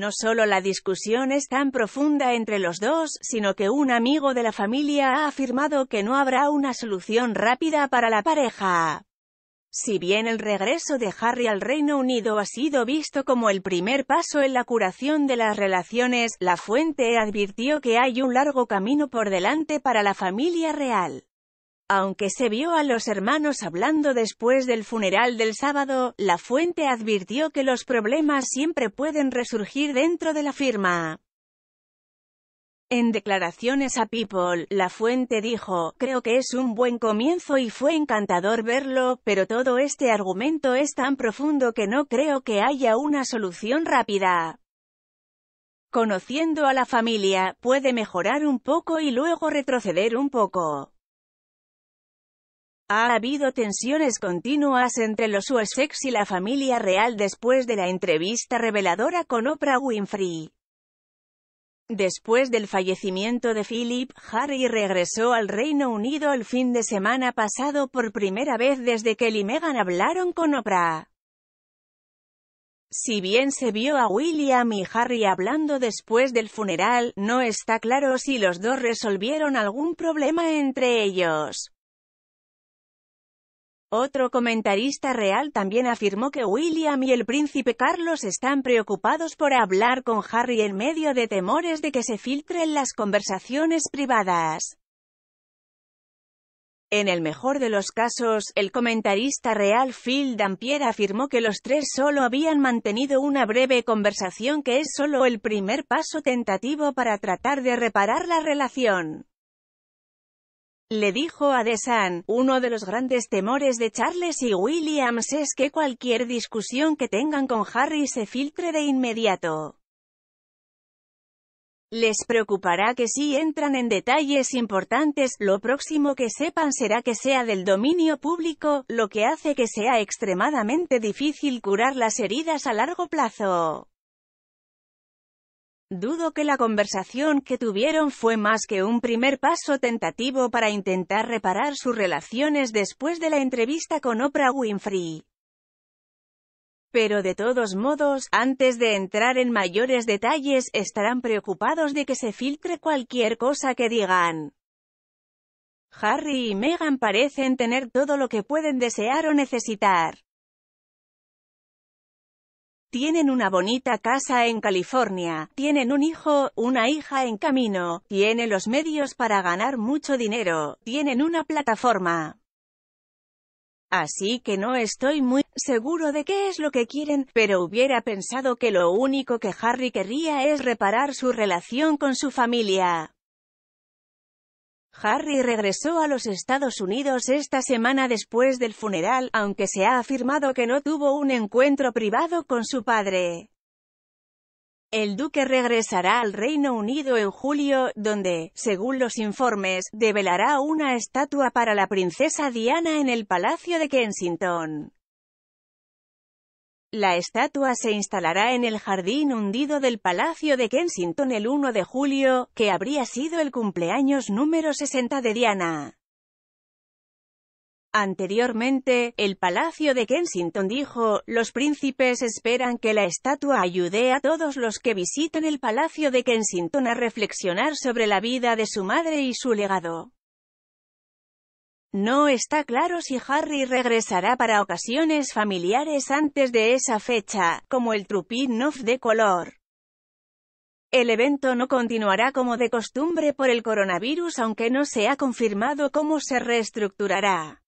No solo la discusión es tan profunda entre los dos, sino que un amigo de la familia ha afirmado que no habrá una solución rápida para la pareja. Si bien el regreso de Harry al Reino Unido ha sido visto como el primer paso en la curación de las relaciones, la fuente advirtió que hay un largo camino por delante para la familia real. Aunque se vio a los hermanos hablando después del funeral del sábado, la fuente advirtió que los problemas siempre pueden resurgir dentro de la firma. En declaraciones a People, la fuente dijo, creo que es un buen comienzo y fue encantador verlo, pero todo este argumento es tan profundo que no creo que haya una solución rápida. Conociendo a la familia, puede mejorar un poco y luego retroceder un poco. Ha habido tensiones continuas entre los Sussex y la familia real después de la entrevista reveladora con Oprah Winfrey. Después del fallecimiento de Philip, Harry regresó al Reino Unido el fin de semana pasado por primera vez desde que él y Meghan hablaron con Oprah. Si bien se vio a William y Harry hablando después del funeral, no está claro si los dos resolvieron algún problema entre ellos. Otro comentarista real también afirmó que William y el príncipe Carlos están preocupados por hablar con Harry en medio de temores de que se filtren las conversaciones privadas. En el mejor de los casos, el comentarista real Phil Dampier afirmó que los tres solo habían mantenido una breve conversación que es solo el primer paso tentativo para tratar de reparar la relación. Le dijo a DeSan, uno de los grandes temores de Charles y Williams es que cualquier discusión que tengan con Harry se filtre de inmediato. Les preocupará que si entran en detalles importantes, lo próximo que sepan será que sea del dominio público, lo que hace que sea extremadamente difícil curar las heridas a largo plazo. Dudo que la conversación que tuvieron fue más que un primer paso tentativo para intentar reparar sus relaciones después de la entrevista con Oprah Winfrey. Pero de todos modos, antes de entrar en mayores detalles, estarán preocupados de que se filtre cualquier cosa que digan. Harry y Meghan parecen tener todo lo que pueden desear o necesitar. Tienen una bonita casa en California, tienen un hijo, una hija en camino, tienen los medios para ganar mucho dinero, tienen una plataforma. Así que no estoy muy seguro de qué es lo que quieren, pero hubiera pensado que lo único que Harry querría es reparar su relación con su familia. Harry regresó a los Estados Unidos esta semana después del funeral, aunque se ha afirmado que no tuvo un encuentro privado con su padre. El duque regresará al Reino Unido en julio, donde, según los informes, develará una estatua para la princesa Diana en el Palacio de Kensington. La estatua se instalará en el jardín hundido del Palacio de Kensington el 1 de julio, que habría sido el cumpleaños número 60 de Diana. Anteriormente, el Palacio de Kensington dijo, los príncipes esperan que la estatua ayude a todos los que visitan el Palacio de Kensington a reflexionar sobre la vida de su madre y su legado. No está claro si Harry regresará para ocasiones familiares antes de esa fecha, como el Trupin Off de Color. El evento no continuará como de costumbre por el coronavirus aunque no se ha confirmado cómo se reestructurará.